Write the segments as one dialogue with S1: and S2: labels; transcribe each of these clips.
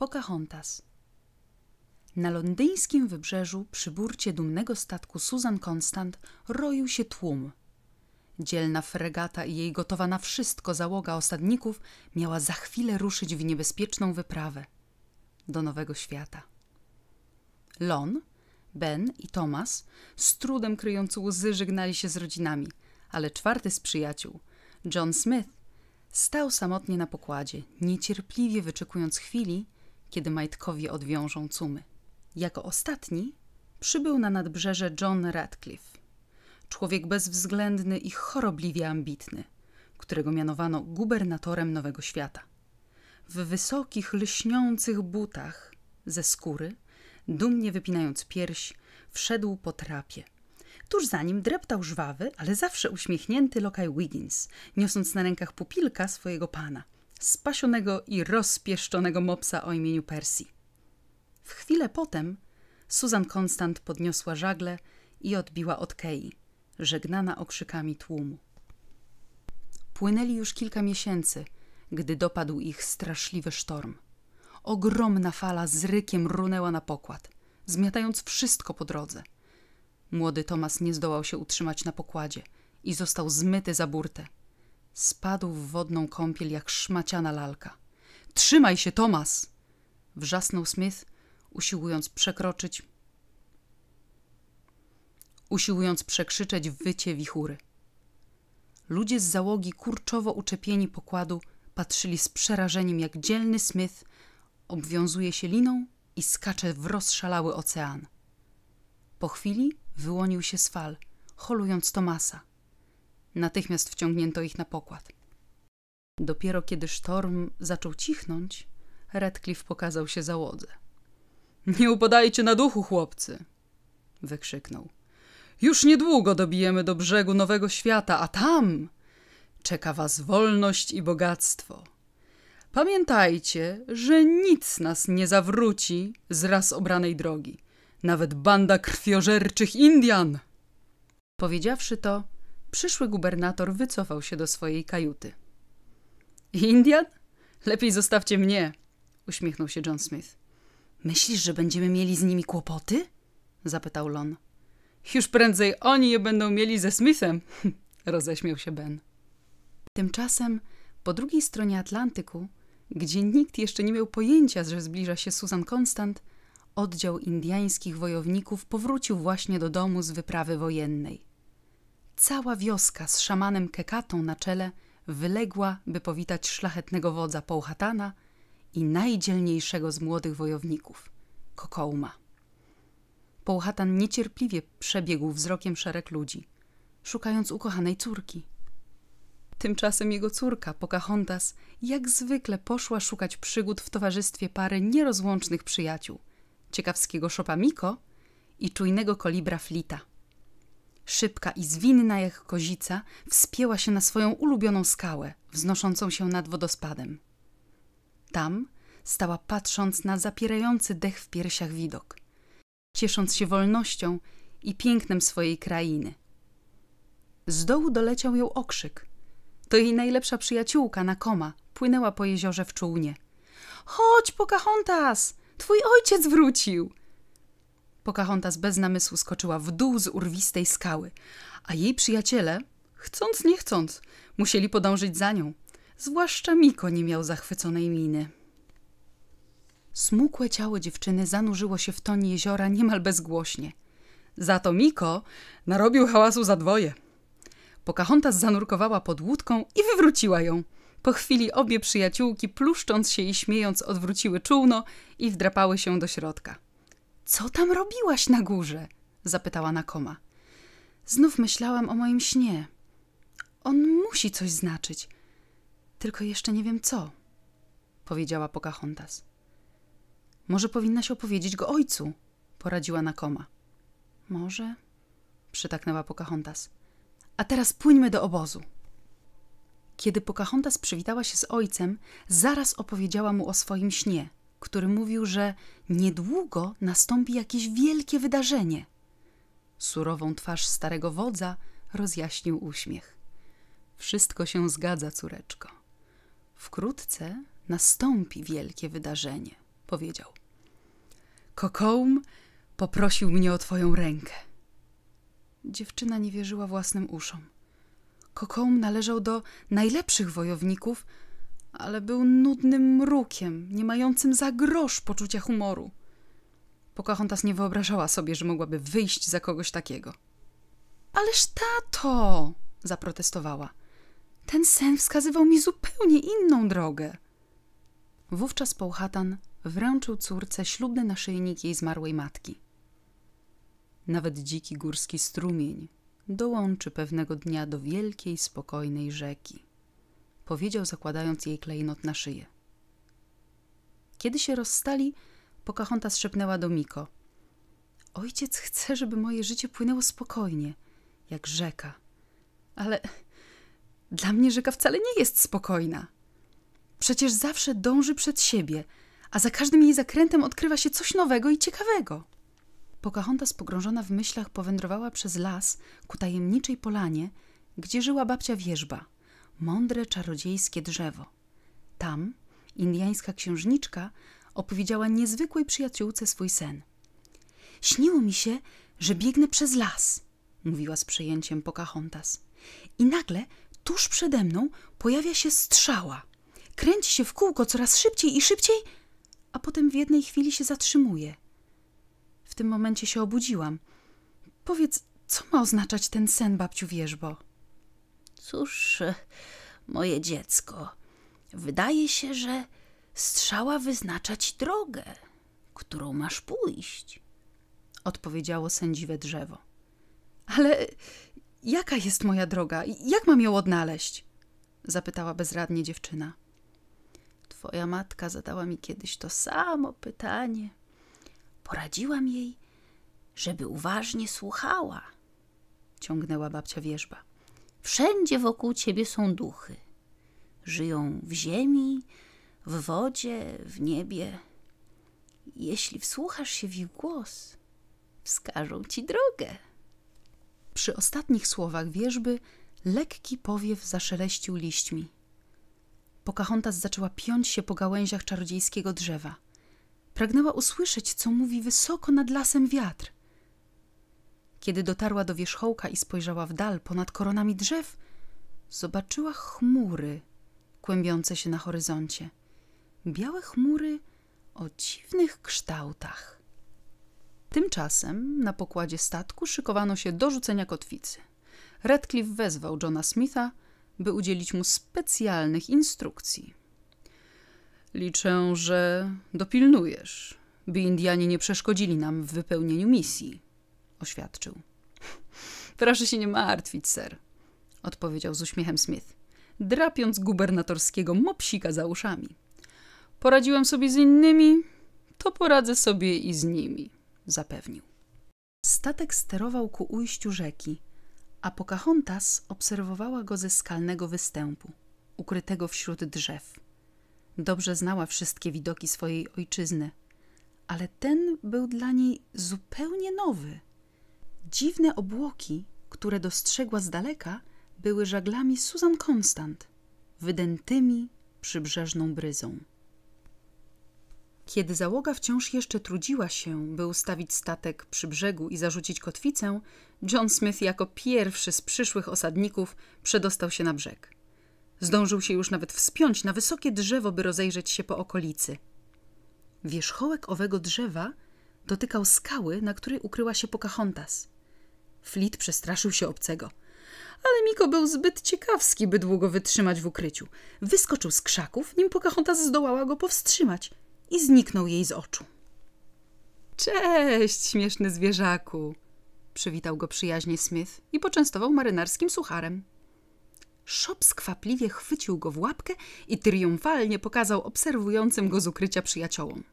S1: Pocahontas. Na londyńskim wybrzeżu przy burcie dumnego statku Susan Constant roił się tłum. Dzielna fregata i jej gotowa na wszystko załoga osadników miała za chwilę ruszyć w niebezpieczną wyprawę do Nowego Świata. Lon, Ben i Thomas z trudem kryjąc łzy żegnali się z rodzinami, ale czwarty z przyjaciół, John Smith, stał samotnie na pokładzie, niecierpliwie wyczekując chwili, kiedy majtkowie odwiążą cumy. Jako ostatni przybył na nadbrzeże John Radcliffe, człowiek bezwzględny i chorobliwie ambitny, którego mianowano gubernatorem Nowego Świata. W wysokich, lśniących butach ze skóry, dumnie wypinając pierś, wszedł po trapie. Tuż za nim dreptał żwawy, ale zawsze uśmiechnięty lokaj Wiggins, niosąc na rękach pupilka swojego pana spasionego i rozpieszczonego mopsa o imieniu Percy. W chwilę potem Susan Konstant podniosła żagle i odbiła od Kei, żegnana okrzykami tłumu. Płynęli już kilka miesięcy, gdy dopadł ich straszliwy sztorm. Ogromna fala z rykiem runęła na pokład, zmiatając wszystko po drodze. Młody Tomas nie zdołał się utrzymać na pokładzie i został zmyty za burtę – Spadł w wodną kąpiel jak szmaciana lalka. Trzymaj się, Tomas! Wrzasnął Smith, usiłując przekroczyć, usiłując przekrzyczeć wycie wichury. Ludzie z załogi kurczowo uczepieni pokładu patrzyli z przerażeniem, jak dzielny Smith obwiązuje się liną i skacze w rozszalały ocean. Po chwili wyłonił się z fal, holując Tomasa. Natychmiast wciągnięto ich na pokład. Dopiero kiedy sztorm zaczął cichnąć, Redcliffe pokazał się załodze. Nie upadajcie na duchu, chłopcy! wykrzyknął. Już niedługo dobijemy do brzegu nowego świata, a tam czeka was wolność i bogactwo. Pamiętajcie, że nic nas nie zawróci z raz obranej drogi, nawet banda krwiożerczych Indian. Powiedziawszy to, przyszły gubernator wycofał się do swojej kajuty. Indian? Lepiej zostawcie mnie, uśmiechnął się John Smith. Myślisz, że będziemy mieli z nimi kłopoty? zapytał Lon. Już prędzej oni je będą mieli ze Smithem, roześmiał się Ben. Tymczasem po drugiej stronie Atlantyku, gdzie nikt jeszcze nie miał pojęcia, że zbliża się Susan Constant, oddział indiańskich wojowników powrócił właśnie do domu z wyprawy wojennej. Cała wioska z szamanem Kekatą na czele wyległa, by powitać szlachetnego wodza Połhatana i najdzielniejszego z młodych wojowników, Kokouma. Połhatan niecierpliwie przebiegł wzrokiem szereg ludzi, szukając ukochanej córki. Tymczasem jego córka, Pocahontas, jak zwykle poszła szukać przygód w towarzystwie pary nierozłącznych przyjaciół, ciekawskiego Szopamiko i czujnego kolibra Flita. Szybka i zwinna jak kozica, wspięła się na swoją ulubioną skałę, wznoszącą się nad wodospadem. Tam stała patrząc na zapierający dech w piersiach widok, ciesząc się wolnością i pięknem swojej krainy. Z dołu doleciał ją okrzyk. To jej najlepsza przyjaciółka, Nakoma, płynęła po jeziorze w czółnie. Chodź, Pocahontas! Twój ojciec wrócił! Pocahontas bez namysłu skoczyła w dół z urwistej skały, a jej przyjaciele, chcąc nie chcąc, musieli podążyć za nią. Zwłaszcza Miko nie miał zachwyconej miny. Smukłe ciało dziewczyny zanurzyło się w tonie jeziora niemal bezgłośnie. Za to Miko narobił hałasu za dwoje. Pocahontas zanurkowała pod łódką i wywróciła ją. Po chwili obie przyjaciółki, pluszcząc się i śmiejąc, odwróciły czółno i wdrapały się do środka. Co tam robiłaś na górze? zapytała Nakoma. Znów myślałam o moim śnie. On musi coś znaczyć, tylko jeszcze nie wiem co, powiedziała Pocahontas. Może powinnaś opowiedzieć go ojcu, poradziła Nakoma. Może, przytaknęła Pocahontas. A teraz pójdźmy do obozu. Kiedy Pocahontas przywitała się z ojcem, zaraz opowiedziała mu o swoim śnie, który mówił, że Niedługo nastąpi jakieś wielkie wydarzenie. Surową twarz starego wodza rozjaśnił uśmiech. Wszystko się zgadza, córeczko. Wkrótce nastąpi wielkie wydarzenie, powiedział. Kokoum poprosił mnie o twoją rękę. Dziewczyna nie wierzyła własnym uszom. Kokoum należał do najlepszych wojowników, ale był nudnym mrukiem, nie mającym za grosz poczucia humoru. Pocahontas nie wyobrażała sobie, że mogłaby wyjść za kogoś takiego. Ależ tato! zaprotestowała. Ten sen wskazywał mi zupełnie inną drogę. Wówczas Połchatan wręczył córce ślubny naszyjnik jej zmarłej matki. Nawet dziki górski strumień dołączy pewnego dnia do wielkiej, spokojnej rzeki powiedział, zakładając jej klejnot na szyję. Kiedy się rozstali, Pocahontas szepnęła do Miko. Ojciec chce, żeby moje życie płynęło spokojnie, jak rzeka. Ale dla mnie rzeka wcale nie jest spokojna. Przecież zawsze dąży przed siebie, a za każdym jej zakrętem odkrywa się coś nowego i ciekawego. Pocahontas pogrążona w myślach powędrowała przez las ku tajemniczej polanie, gdzie żyła babcia wierzba mądre czarodziejskie drzewo. Tam indiańska księżniczka opowiedziała niezwykłej przyjaciółce swój sen. Śniło mi się, że biegnę przez las, mówiła z przejęciem Pocahontas. I nagle tuż przede mną pojawia się strzała. Kręci się w kółko coraz szybciej i szybciej, a potem w jednej chwili się zatrzymuje. W tym momencie się obudziłam. Powiedz, co ma oznaczać ten sen, babciu wierzbo? Cóż, moje dziecko, wydaje się, że strzała wyznacza ci drogę, którą masz pójść, odpowiedziało sędziwe drzewo. Ale jaka jest moja droga? Jak mam ją odnaleźć? zapytała bezradnie dziewczyna. Twoja matka zadała mi kiedyś to samo pytanie. Poradziłam jej, żeby uważnie słuchała, ciągnęła babcia wierzba. Wszędzie wokół ciebie są duchy. Żyją w ziemi, w wodzie, w niebie. Jeśli wsłuchasz się w ich głos, wskażą ci drogę. Przy ostatnich słowach wierzby lekki powiew zaszeleścił liśćmi. Pocahontas zaczęła piąć się po gałęziach czarodziejskiego drzewa. Pragnęła usłyszeć, co mówi wysoko nad lasem wiatr – kiedy dotarła do wierzchołka i spojrzała w dal ponad koronami drzew, zobaczyła chmury kłębiące się na horyzoncie. Białe chmury o dziwnych kształtach. Tymczasem na pokładzie statku szykowano się do rzucenia kotwicy. Radcliffe wezwał Johna Smitha, by udzielić mu specjalnych instrukcji. Liczę, że dopilnujesz, by Indianie nie przeszkodzili nam w wypełnieniu misji, oświadczył. Proszę się nie martwić, ser, odpowiedział z uśmiechem Smith, drapiąc gubernatorskiego mopsika za uszami. Poradziłem sobie z innymi, to poradzę sobie i z nimi, zapewnił. Statek sterował ku ujściu rzeki, a Pocahontas obserwowała go ze skalnego występu, ukrytego wśród drzew. Dobrze znała wszystkie widoki swojej ojczyzny, ale ten był dla niej zupełnie nowy – Dziwne obłoki, które dostrzegła z daleka, były żaglami Susan Constant, wydętymi przybrzeżną bryzą. Kiedy załoga wciąż jeszcze trudziła się, by ustawić statek przy brzegu i zarzucić kotwicę, John Smith jako pierwszy z przyszłych osadników przedostał się na brzeg. Zdążył się już nawet wspiąć na wysokie drzewo, by rozejrzeć się po okolicy. Wierzchołek owego drzewa dotykał skały, na której ukryła się Pocahontas – Flit przestraszył się obcego. Ale Miko był zbyt ciekawski, by długo wytrzymać w ukryciu. Wyskoczył z krzaków, nim Pocahontas zdołała go powstrzymać i zniknął jej z oczu. Cześć, śmieszny zwierzaku! Przywitał go przyjaźnie Smith i poczęstował marynarskim sucharem. Szop skwapliwie chwycił go w łapkę i triumfalnie pokazał obserwującym go z ukrycia przyjaciołom.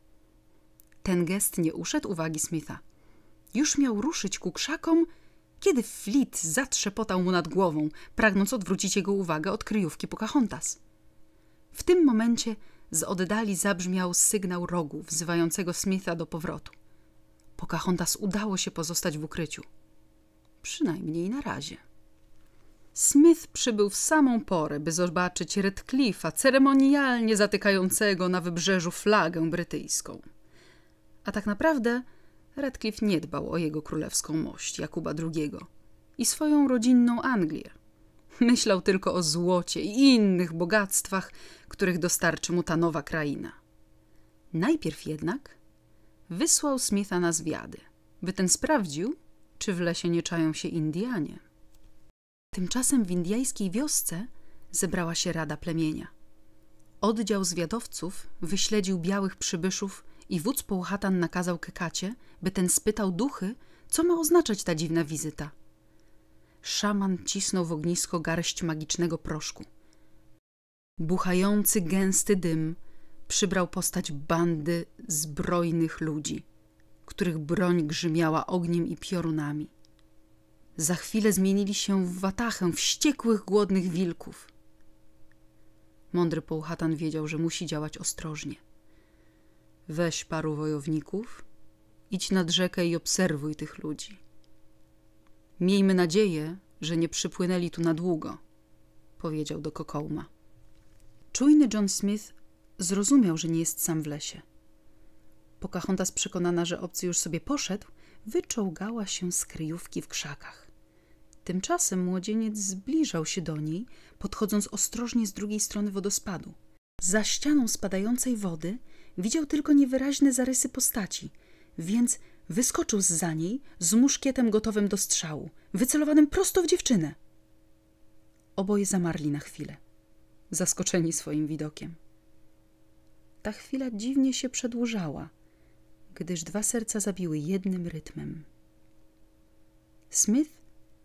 S1: Ten gest nie uszedł uwagi Smitha. Już miał ruszyć ku krzakom, kiedy Flit zatrzepotał mu nad głową, pragnąc odwrócić jego uwagę od kryjówki Pocahontas. W tym momencie z oddali zabrzmiał sygnał rogu wzywającego Smitha do powrotu. Pocahontas udało się pozostać w ukryciu. Przynajmniej na razie. Smith przybył w samą porę, by zobaczyć Redcliffe'a ceremonialnie zatykającego na wybrzeżu flagę brytyjską. A tak naprawdę Radcliffe nie dbał o jego królewską mość Jakuba II i swoją rodzinną Anglię. Myślał tylko o złocie i innych bogactwach, których dostarczy mu ta nowa kraina. Najpierw jednak wysłał Smitha na zwiady, by ten sprawdził, czy w lesie nie czają się Indianie. Tymczasem w indyjskiej wiosce zebrała się rada plemienia. Oddział zwiadowców wyśledził białych przybyszów i wódz Połchatan nakazał kekacie, by ten spytał duchy, co ma oznaczać ta dziwna wizyta. Szaman cisnął w ognisko garść magicznego proszku. Buchający gęsty dym przybrał postać bandy zbrojnych ludzi, których broń grzmiała ogniem i piorunami. Za chwilę zmienili się w watachę wściekłych, głodnych wilków. Mądry Połchatan wiedział, że musi działać ostrożnie. Weź paru wojowników, idź nad rzekę i obserwuj tych ludzi. Miejmy nadzieję, że nie przypłynęli tu na długo, powiedział do Kokołma. Czujny John Smith zrozumiał, że nie jest sam w lesie. Pocahontas przekonana, że obcy już sobie poszedł, wyczołgała się z kryjówki w krzakach. Tymczasem młodzieniec zbliżał się do niej, podchodząc ostrożnie z drugiej strony wodospadu – za ścianą spadającej wody widział tylko niewyraźne zarysy postaci, więc wyskoczył z za niej z muszkietem gotowym do strzału, wycelowanym prosto w dziewczynę. Oboje zamarli na chwilę, zaskoczeni swoim widokiem. Ta chwila dziwnie się przedłużała, gdyż dwa serca zabiły jednym rytmem. Smith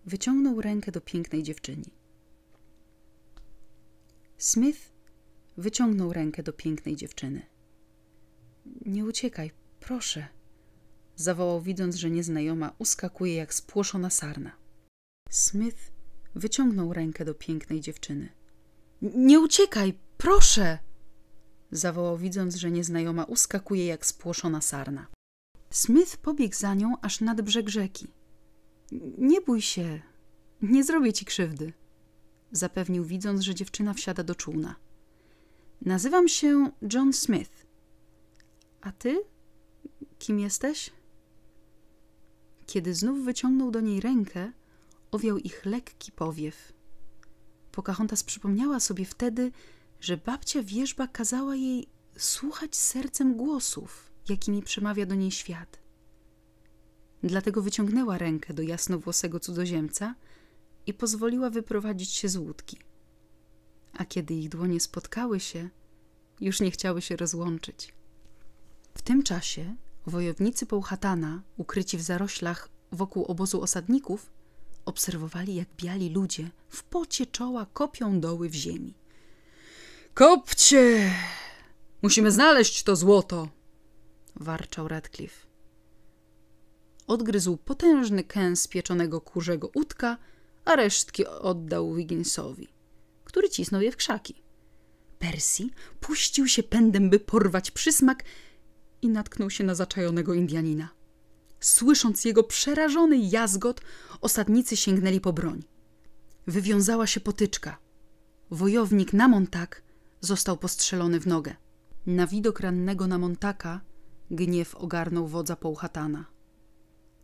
S1: wyciągnął rękę do pięknej dziewczyni. Smith Wyciągnął rękę do pięknej dziewczyny. Nie uciekaj, proszę, zawołał, widząc, że nieznajoma uskakuje jak spłoszona sarna. Smith wyciągnął rękę do pięknej dziewczyny. Nie uciekaj, proszę! zawołał, widząc, że nieznajoma uskakuje jak spłoszona sarna. Smith pobiegł za nią aż nad brzeg rzeki. Nie bój się, nie zrobię ci krzywdy, zapewnił, widząc, że dziewczyna wsiada do czółna. Nazywam się John Smith. A ty? Kim jesteś? Kiedy znów wyciągnął do niej rękę, owiał ich lekki powiew. Pocahontas przypomniała sobie wtedy, że babcia wierzba kazała jej słuchać sercem głosów, jakimi przemawia do niej świat. Dlatego wyciągnęła rękę do jasnowłosego cudzoziemca i pozwoliła wyprowadzić się z łódki a kiedy ich dłonie spotkały się, już nie chciały się rozłączyć. W tym czasie wojownicy Połchatana, ukryci w zaroślach wokół obozu osadników, obserwowali, jak biali ludzie w pocie czoła kopią doły w ziemi. Kopcie! Musimy znaleźć to złoto! warczał Radcliffe. Odgryzł potężny kęs pieczonego kurzego utka, a resztki oddał Wigginsowi który cisnął je w krzaki. Percy puścił się pędem, by porwać przysmak i natknął się na zaczajonego Indianina. Słysząc jego przerażony jazgot, osadnicy sięgnęli po broń. Wywiązała się potyczka. Wojownik na Montak został postrzelony w nogę. Na widok rannego na Montaka gniew ogarnął wodza Pouchatana.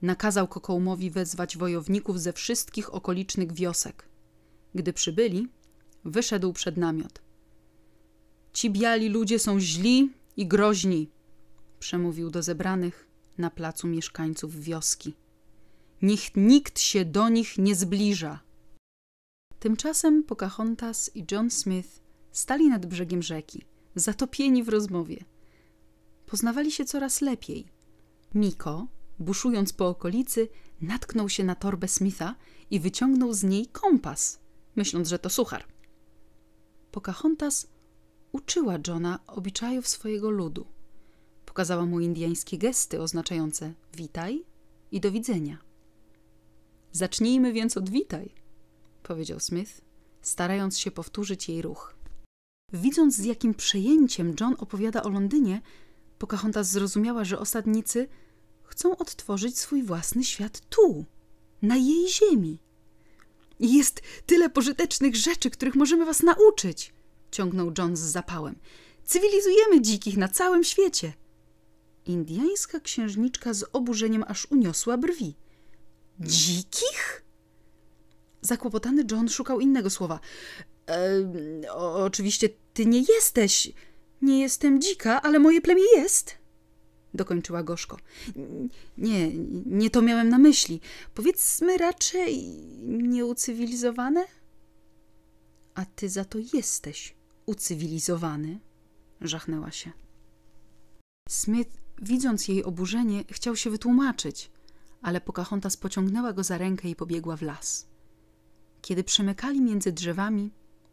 S1: Nakazał Kokołmowi wezwać wojowników ze wszystkich okolicznych wiosek. Gdy przybyli, Wyszedł przed namiot. Ci biali ludzie są źli i groźni, przemówił do zebranych na placu mieszkańców wioski. Niech nikt się do nich nie zbliża. Tymczasem Pocahontas i John Smith stali nad brzegiem rzeki, zatopieni w rozmowie. Poznawali się coraz lepiej. Miko, buszując po okolicy, natknął się na torbę Smitha i wyciągnął z niej kompas, myśląc, że to suchar. Pocahontas uczyła Johna obyczajów swojego ludu. Pokazała mu indyjskie gesty oznaczające witaj i do widzenia. Zacznijmy więc od witaj, powiedział Smith, starając się powtórzyć jej ruch. Widząc z jakim przejęciem John opowiada o Londynie, Pocahontas zrozumiała, że osadnicy chcą odtworzyć swój własny świat tu, na jej ziemi. Jest tyle pożytecznych rzeczy, których możemy was nauczyć, ciągnął John z zapałem. Cywilizujemy dzikich na całym świecie. Indiańska księżniczka z oburzeniem aż uniosła brwi. Dzikich? Zakłopotany John szukał innego słowa. E, oczywiście ty nie jesteś. Nie jestem dzika, ale moje plemię jest dokończyła gorzko. Nie, nie to miałem na myśli. Powiedzmy raczej nieucywilizowane? A ty za to jesteś ucywilizowany, żachnęła się. Smith, widząc jej oburzenie, chciał się wytłumaczyć, ale Pocahontas pociągnęła go za rękę i pobiegła w las. Kiedy przemykali między drzewami,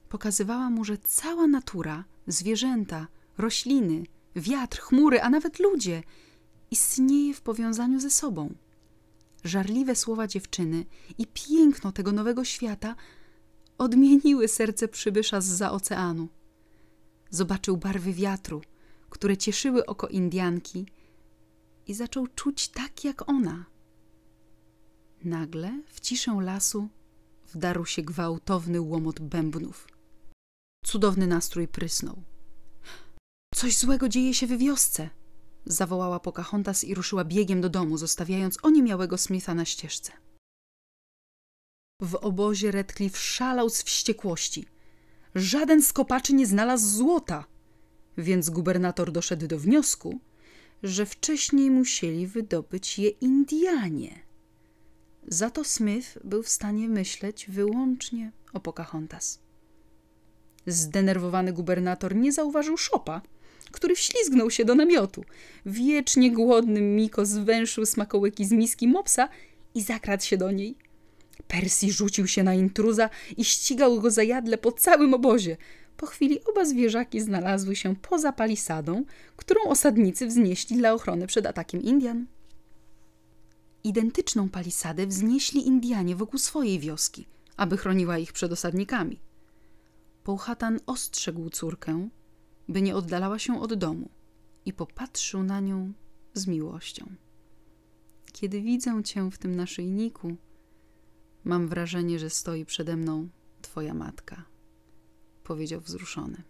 S1: pokazywała mu, że cała natura, zwierzęta, rośliny – wiatr, chmury, a nawet ludzie istnieje w powiązaniu ze sobą. Żarliwe słowa dziewczyny i piękno tego nowego świata odmieniły serce przybysza z za oceanu. Zobaczył barwy wiatru, które cieszyły oko Indianki i zaczął czuć tak jak ona. Nagle w ciszę lasu wdarł się gwałtowny łomot bębnów. Cudowny nastrój prysnął. Coś złego dzieje się w wiosce! zawołała Pocahontas i ruszyła biegiem do domu, zostawiając oniemiałego Smitha na ścieżce. W obozie Redcliffe szalał z wściekłości. Żaden z kopaczy nie znalazł złota, więc gubernator doszedł do wniosku, że wcześniej musieli wydobyć je Indianie. Za to Smith był w stanie myśleć wyłącznie o Pocahontas. Zdenerwowany gubernator nie zauważył szopa, który wślizgnął się do namiotu. Wiecznie głodny Miko zwęszył smakołyki z miski mopsa i zakradł się do niej. Persi rzucił się na intruza i ścigał go za jadle po całym obozie. Po chwili oba zwierzaki znalazły się poza palisadą, którą osadnicy wznieśli dla ochrony przed atakiem Indian. Identyczną palisadę wznieśli Indianie wokół swojej wioski, aby chroniła ich przed osadnikami. Połhatan ostrzegł córkę, by nie oddalała się od domu i popatrzył na nią z miłością. Kiedy widzę cię w tym naszyjniku, mam wrażenie, że stoi przede mną twoja matka, powiedział wzruszony.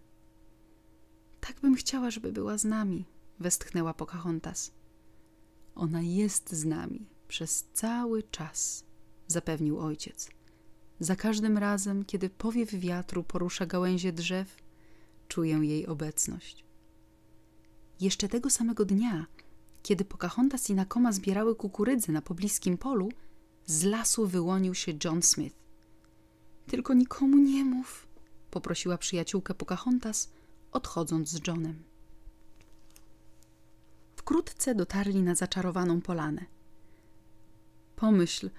S1: Tak bym chciała, żeby była z nami, westchnęła Pocahontas. Ona jest z nami przez cały czas, zapewnił ojciec. Za każdym razem, kiedy powiew wiatru porusza gałęzie drzew, czuję jej obecność. Jeszcze tego samego dnia, kiedy Pocahontas i Nakoma zbierały kukurydzę na pobliskim polu, z lasu wyłonił się John Smith. Tylko nikomu nie mów, poprosiła przyjaciółkę Pocahontas, odchodząc z Johnem. Wkrótce dotarli na zaczarowaną polanę. Pomyśl,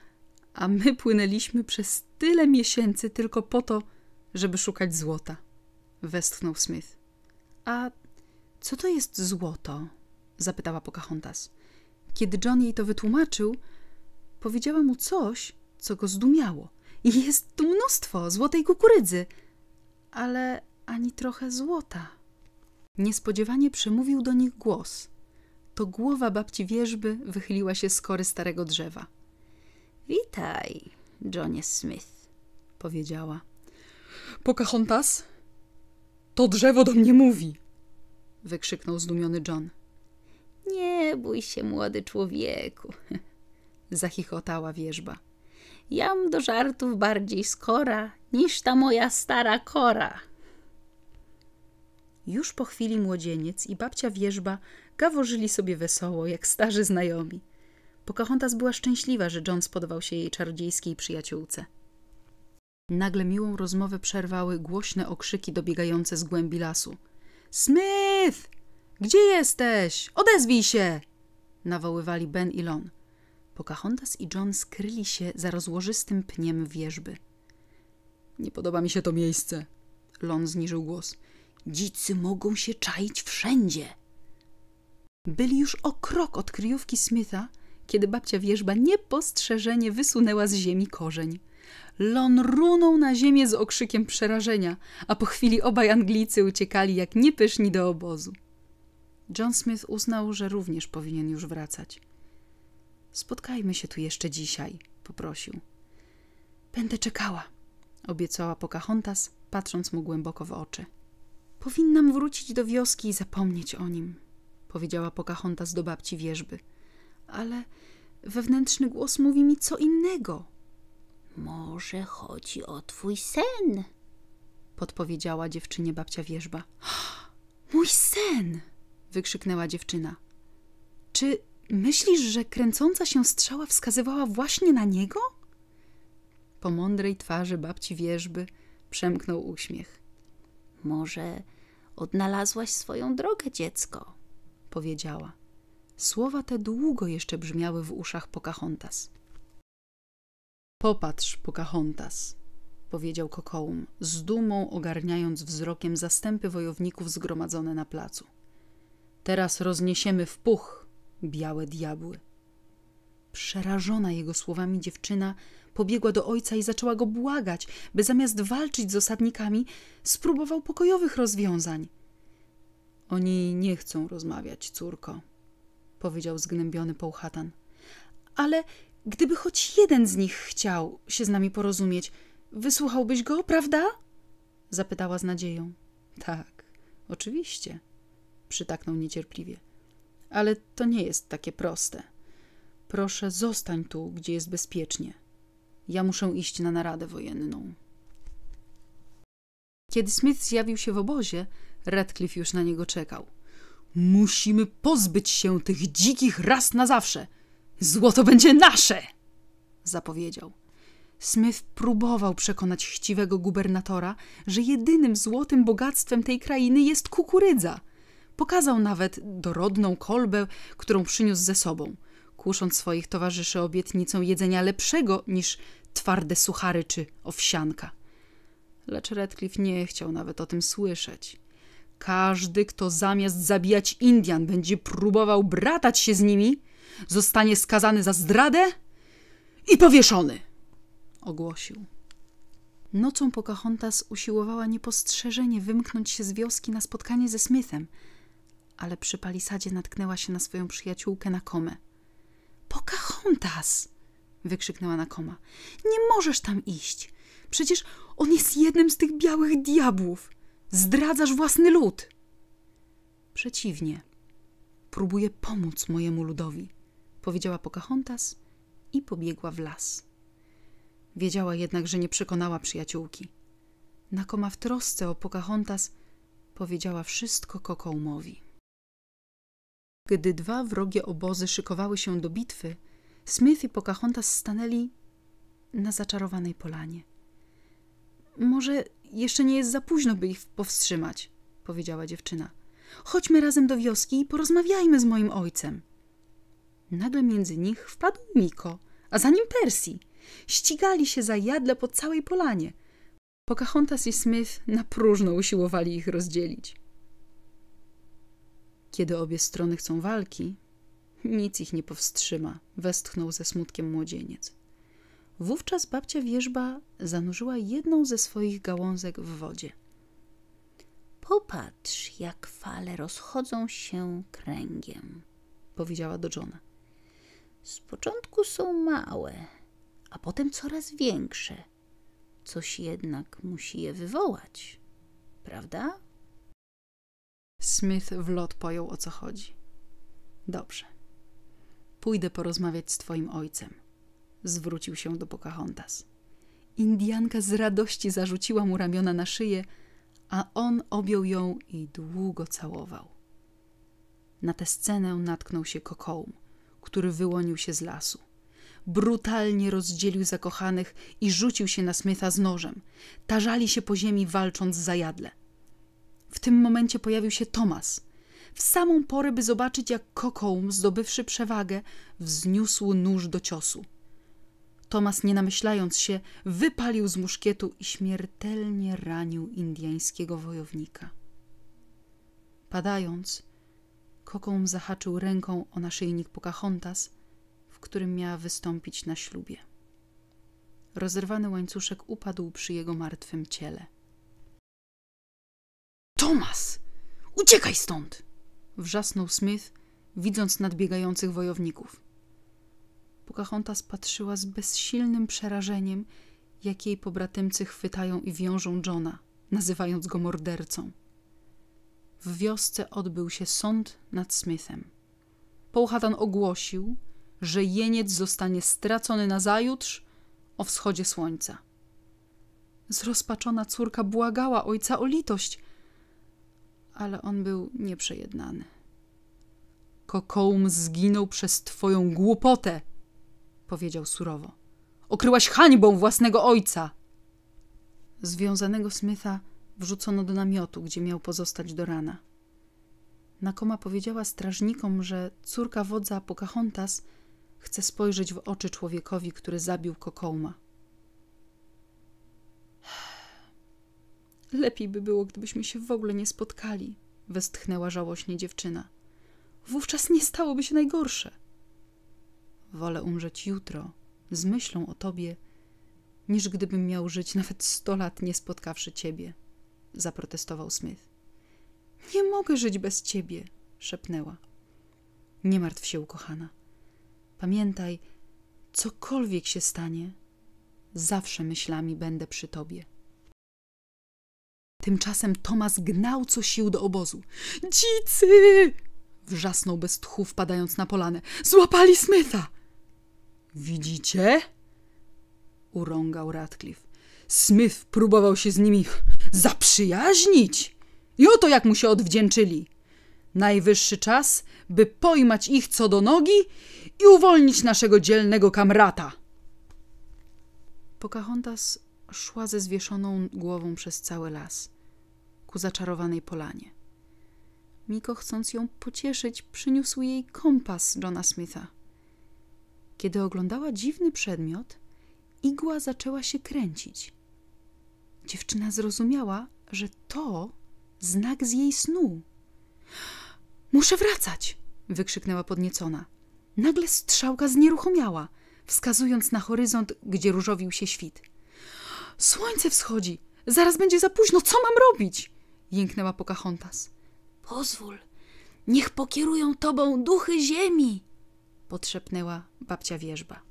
S1: a my płynęliśmy przez tyle miesięcy tylko po to, żeby szukać złota westchnął Smith. A co to jest złoto? zapytała Pocahontas. Kiedy John jej to wytłumaczył, powiedziała mu coś, co go zdumiało. Jest tu mnóstwo złotej kukurydzy, ale ani trochę złota. Niespodziewanie przemówił do nich głos. To głowa babci wierzby wychyliła się z kory starego drzewa. Witaj, Johnie Smith, powiedziała. Pocahontas, to drzewo do mnie mówi! wykrzyknął zdumiony John. Nie bój się, młody człowieku, zachichotała wierzba. Jam do żartów bardziej skora niż ta moja stara kora. Już po chwili młodzieniec i babcia wierzba gaworzyli sobie wesoło, jak starzy znajomi. Pocahontas była szczęśliwa, że John spodobał się jej czarodziejskiej przyjaciółce – Nagle miłą rozmowę przerwały głośne okrzyki dobiegające z głębi lasu. Smith! Gdzie jesteś? Odezwij się! Nawoływali Ben i Lon. Pocahontas i John skryli się za rozłożystym pniem wieżby. Nie podoba mi się to miejsce. Lon zniżył głos. Dzicy mogą się czaić wszędzie. Byli już o krok od kryjówki Smitha, kiedy babcia wieżba niepostrzeżenie wysunęła z ziemi korzeń. Lon runął na ziemię z okrzykiem przerażenia, a po chwili obaj Anglicy uciekali jak niepyszni do obozu. John Smith uznał, że również powinien już wracać. Spotkajmy się tu jeszcze dzisiaj, poprosił. Będę czekała, obiecała Pocahontas, patrząc mu głęboko w oczy. Powinnam wrócić do wioski i zapomnieć o nim, powiedziała Pocahontas do babci wierzby. Ale wewnętrzny głos mówi mi co innego. Może chodzi o twój sen, podpowiedziała dziewczynie babcia wierzba. Mój sen! wykrzyknęła dziewczyna. Czy myślisz, że kręcąca się strzała wskazywała właśnie na niego? Po mądrej twarzy babci wierzby przemknął uśmiech. Może odnalazłaś swoją drogę, dziecko, powiedziała. Słowa te długo jeszcze brzmiały w uszach Pocahontas. Popatrz, Pocahontas, powiedział Kokołum, z dumą ogarniając wzrokiem zastępy wojowników zgromadzone na placu. Teraz rozniesiemy w puch białe diabły. Przerażona jego słowami dziewczyna pobiegła do ojca i zaczęła go błagać, by zamiast walczyć z osadnikami, spróbował pokojowych rozwiązań. Oni nie chcą rozmawiać, córko, powiedział zgnębiony Połchatan. Ale Gdyby choć jeden z nich chciał się z nami porozumieć, wysłuchałbyś go, prawda? Zapytała z nadzieją. Tak, oczywiście, przytaknął niecierpliwie. Ale to nie jest takie proste. Proszę, zostań tu, gdzie jest bezpiecznie. Ja muszę iść na naradę wojenną. Kiedy Smith zjawił się w obozie, Radcliffe już na niego czekał. Musimy pozbyć się tych dzikich raz na zawsze, Złoto będzie nasze! zapowiedział. Smith próbował przekonać chciwego gubernatora, że jedynym złotym bogactwem tej krainy jest kukurydza. Pokazał nawet dorodną kolbę, którą przyniósł ze sobą, kusząc swoich towarzyszy obietnicą jedzenia lepszego niż twarde suchary czy owsianka. Lecz Redcliffe nie chciał nawet o tym słyszeć. Każdy, kto zamiast zabijać Indian będzie próbował bratać się z nimi – zostanie skazany za zdradę i powieszony, ogłosił. Nocą Pocahontas usiłowała niepostrzeżenie wymknąć się z wioski na spotkanie ze Smithem, ale przy palisadzie natknęła się na swoją przyjaciółkę Nakomę. Pocahontas! wykrzyknęła Nakoma. Nie możesz tam iść! Przecież on jest jednym z tych białych diabłów! Zdradzasz własny lud! Przeciwnie, próbuję pomóc mojemu ludowi powiedziała Pocahontas i pobiegła w las. Wiedziała jednak, że nie przekonała przyjaciółki. Nakoma w trosce o Pocahontas powiedziała wszystko Kokoumowi. Gdy dwa wrogie obozy szykowały się do bitwy, Smith i Pocahontas stanęli na zaczarowanej polanie. Może jeszcze nie jest za późno, by ich powstrzymać, powiedziała dziewczyna. Chodźmy razem do wioski i porozmawiajmy z moim ojcem. Nagle między nich wpadł Miko, a za nim Percy. Ścigali się za jadle po całej polanie. Pocahontas i Smith na próżno usiłowali ich rozdzielić. Kiedy obie strony chcą walki, nic ich nie powstrzyma, westchnął ze smutkiem młodzieniec. Wówczas babcia wierzba zanurzyła jedną ze swoich gałązek w wodzie. Popatrz, jak fale rozchodzą się kręgiem, powiedziała do Johna. Z początku są małe, a potem coraz większe. Coś jednak musi je wywołać, prawda? Smith w lot pojął o co chodzi. Dobrze. Pójdę porozmawiać z twoim ojcem. Zwrócił się do Pocahontas. Indianka z radości zarzuciła mu ramiona na szyję, a on objął ją i długo całował. Na tę scenę natknął się Kokołm – który wyłonił się z lasu. Brutalnie rozdzielił zakochanych i rzucił się na Smitha z nożem. Tarzali się po ziemi, walcząc za jadle. W tym momencie pojawił się Tomas. W samą porę, by zobaczyć, jak Kokoum, zdobywszy przewagę, wzniósł nóż do ciosu. Tomas, nie namyślając się, wypalił z muszkietu i śmiertelnie ranił indyjskiego wojownika. Padając, Kokom zahaczył ręką o naszyjnik Pocahontas, w którym miała wystąpić na ślubie. Rozerwany łańcuszek upadł przy jego martwym ciele. Tomas! Uciekaj stąd! Wrzasnął Smith, widząc nadbiegających wojowników. Pocahontas patrzyła z bezsilnym przerażeniem, jak jej pobratymcy chwytają i wiążą Johna, nazywając go mordercą w wiosce odbył się sąd nad Smithem. Powhatan ogłosił, że jeniec zostanie stracony nazajutrz o wschodzie słońca. Zrozpaczona córka błagała ojca o litość, ale on był nieprzejednany. Kokoum zginął przez twoją głupotę, powiedział surowo. Okryłaś hańbą własnego ojca. Związanego Smitha wrzucono do namiotu, gdzie miał pozostać do rana. Nakoma powiedziała strażnikom, że córka wodza Pocahontas chce spojrzeć w oczy człowiekowi, który zabił Kokouma. Lepiej by było, gdybyśmy się w ogóle nie spotkali, westchnęła żałośnie dziewczyna. Wówczas nie stałoby się najgorsze. Wolę umrzeć jutro, z myślą o tobie, niż gdybym miał żyć nawet sto lat nie spotkawszy ciebie zaprotestował Smith. Nie mogę żyć bez ciebie, szepnęła. Nie martw się, ukochana. Pamiętaj, cokolwiek się stanie, zawsze myślami będę przy tobie. Tymczasem Tomas gnał co sił do obozu. Dzicy! Wrzasnął bez tchu, wpadając na polanę. Złapali Smitha! Widzicie? Urągał Radcliffe. Smith próbował się z nimi zaprzyjaźnić. I oto jak mu się odwdzięczyli. Najwyższy czas, by pojmać ich co do nogi i uwolnić naszego dzielnego kamrata. Pocahontas szła ze zwieszoną głową przez cały las, ku zaczarowanej polanie. Miko, chcąc ją pocieszyć, przyniósł jej kompas Johna Smitha. Kiedy oglądała dziwny przedmiot, igła zaczęła się kręcić – Dziewczyna zrozumiała, że to znak z jej snu. Muszę wracać! wykrzyknęła podniecona. Nagle strzałka znieruchomiała, wskazując na horyzont, gdzie różowił się świt. Słońce wschodzi! Zaraz będzie za późno, co mam robić? jęknęła Pocahontas. Pozwól, niech pokierują tobą duchy ziemi! potrzepnęła babcia wierzba.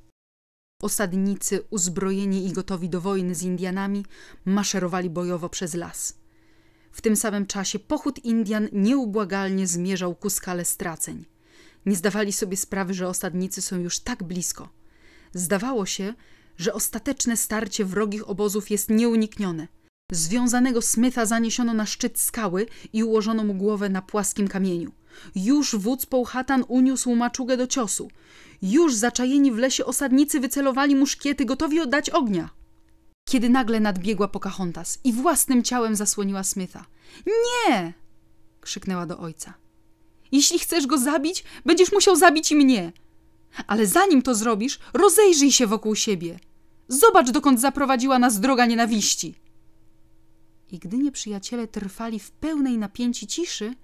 S1: Osadnicy, uzbrojeni i gotowi do wojny z Indianami, maszerowali bojowo przez las. W tym samym czasie pochód Indian nieubłagalnie zmierzał ku skale straceń. Nie zdawali sobie sprawy, że osadnicy są już tak blisko. Zdawało się, że ostateczne starcie wrogich obozów jest nieuniknione. Związanego Smitha zaniesiono na szczyt skały i ułożono mu głowę na płaskim kamieniu. Już wódz Pouchatan uniósł maczugę do ciosu. Już zaczajeni w lesie osadnicy wycelowali muszkiety, gotowi oddać ognia. Kiedy nagle nadbiegła Pocahontas i własnym ciałem zasłoniła Smitha. Nie! krzyknęła do ojca. Jeśli chcesz go zabić, będziesz musiał zabić i mnie. Ale zanim to zrobisz, rozejrzyj się wokół siebie. Zobacz, dokąd zaprowadziła nas droga nienawiści. I gdy nieprzyjaciele trwali w pełnej napięci ciszy,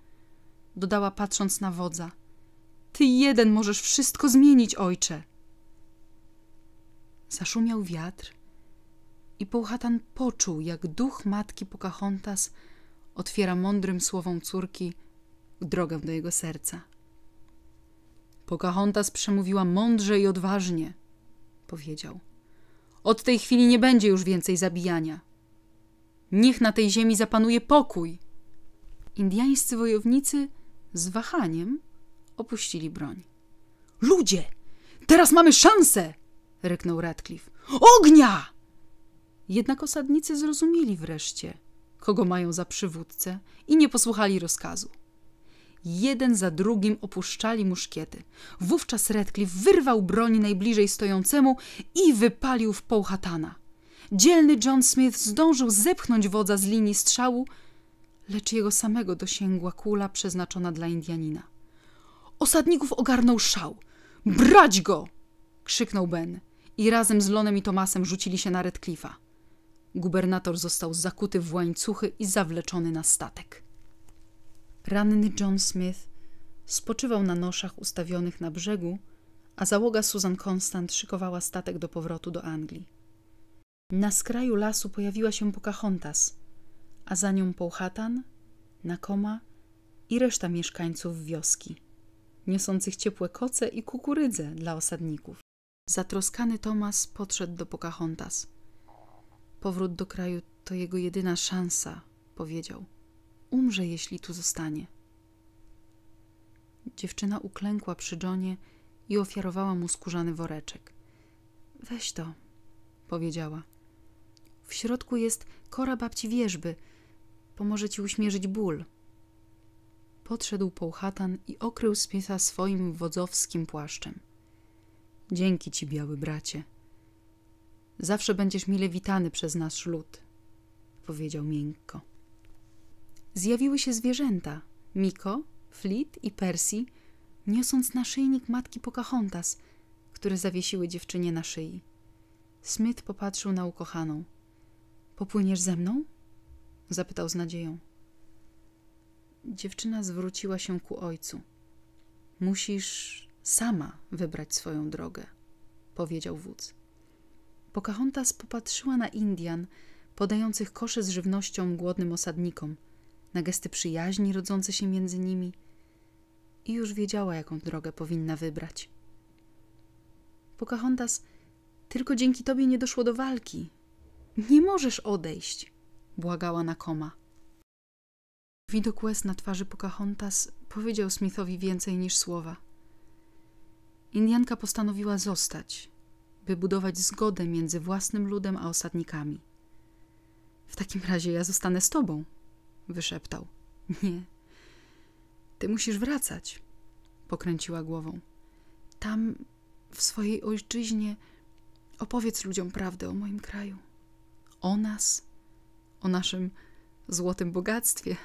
S1: dodała patrząc na wodza – ty jeden możesz wszystko zmienić, ojcze. Zaszumiał wiatr i Pouchatan poczuł, jak duch matki Pocahontas otwiera mądrym słowom córki drogę do jego serca. Pocahontas przemówiła mądrze i odważnie, powiedział. Od tej chwili nie będzie już więcej zabijania. Niech na tej ziemi zapanuje pokój. Indiańscy wojownicy z wahaniem Opuścili broń. Ludzie! Teraz mamy szansę! ryknął Radcliffe. Ognia! Jednak osadnicy zrozumieli wreszcie, kogo mają za przywódcę i nie posłuchali rozkazu. Jeden za drugim opuszczali muszkiety. Wówczas Radcliffe wyrwał broń najbliżej stojącemu i wypalił w połchatana. Dzielny John Smith zdążył zepchnąć wodza z linii strzału, lecz jego samego dosięgła kula przeznaczona dla Indianina. Osadników ogarnął szał. Brać go! krzyknął Ben i razem z Lonem i Tomasem rzucili się na Redcliffa. Gubernator został zakuty w łańcuchy i zawleczony na statek. Ranny John Smith spoczywał na noszach ustawionych na brzegu, a załoga Susan Constant szykowała statek do powrotu do Anglii. Na skraju lasu pojawiła się Pocahontas, a za nią Powhatan, Nakoma i reszta mieszkańców wioski niosących ciepłe koce i kukurydzę dla osadników. Zatroskany Tomas podszedł do Pocahontas. Powrót do kraju to jego jedyna szansa, powiedział. Umrze, jeśli tu zostanie. Dziewczyna uklękła przy Johnie i ofiarowała mu skórzany woreczek. Weź to, powiedziała. W środku jest kora babci wierzby. Pomoże ci uśmierzyć ból podszedł Połchatan i okrył Smitha swoim wodzowskim płaszczem. Dzięki ci, biały bracie. Zawsze będziesz mile witany przez nasz lud, powiedział miękko. Zjawiły się zwierzęta. Miko, Flit i Percy, niosąc naszyjnik matki Pocahontas, które zawiesiły dziewczynie na szyi. Smith popatrzył na ukochaną. Popłyniesz ze mną? zapytał z nadzieją. Dziewczyna zwróciła się ku ojcu. Musisz sama wybrać swoją drogę, powiedział wódz. Pocahontas popatrzyła na Indian, podających kosze z żywnością głodnym osadnikom, na gesty przyjaźni rodzące się między nimi i już wiedziała, jaką drogę powinna wybrać. Pocahontas, tylko dzięki tobie nie doszło do walki. Nie możesz odejść, błagała Nakoma. Widok łez na twarzy Pocahontas powiedział Smithowi więcej niż słowa. Indianka postanowiła zostać, by budować zgodę między własnym ludem a osadnikami. W takim razie ja zostanę z tobą, wyszeptał. Nie. Ty musisz wracać, pokręciła głową. Tam, w swojej ojczyźnie, opowiedz ludziom prawdę o moim kraju, o nas, o naszym złotym bogactwie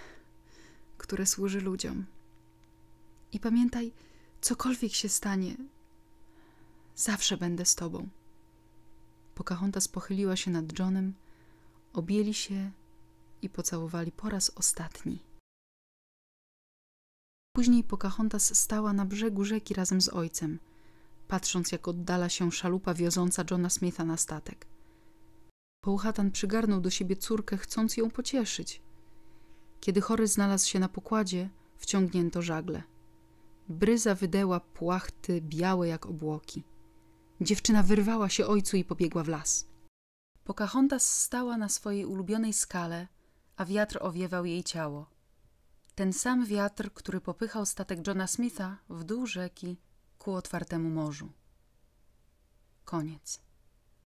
S1: które służy ludziom. I pamiętaj, cokolwiek się stanie, zawsze będę z tobą. Pocahontas pochyliła się nad Johnem, objęli się i pocałowali po raz ostatni. Później Pocahontas stała na brzegu rzeki razem z ojcem, patrząc jak oddala się szalupa wioząca Johna Smitha na statek. Pouchatan przygarnął do siebie córkę, chcąc ją pocieszyć – kiedy chory znalazł się na pokładzie, wciągnięto żagle. Bryza wydeła płachty białe jak obłoki. Dziewczyna wyrwała się ojcu i pobiegła w las. Pocahontas stała na swojej ulubionej skale, a wiatr owiewał jej ciało. Ten sam wiatr, który popychał statek Johna Smitha w dół rzeki ku otwartemu morzu. Koniec.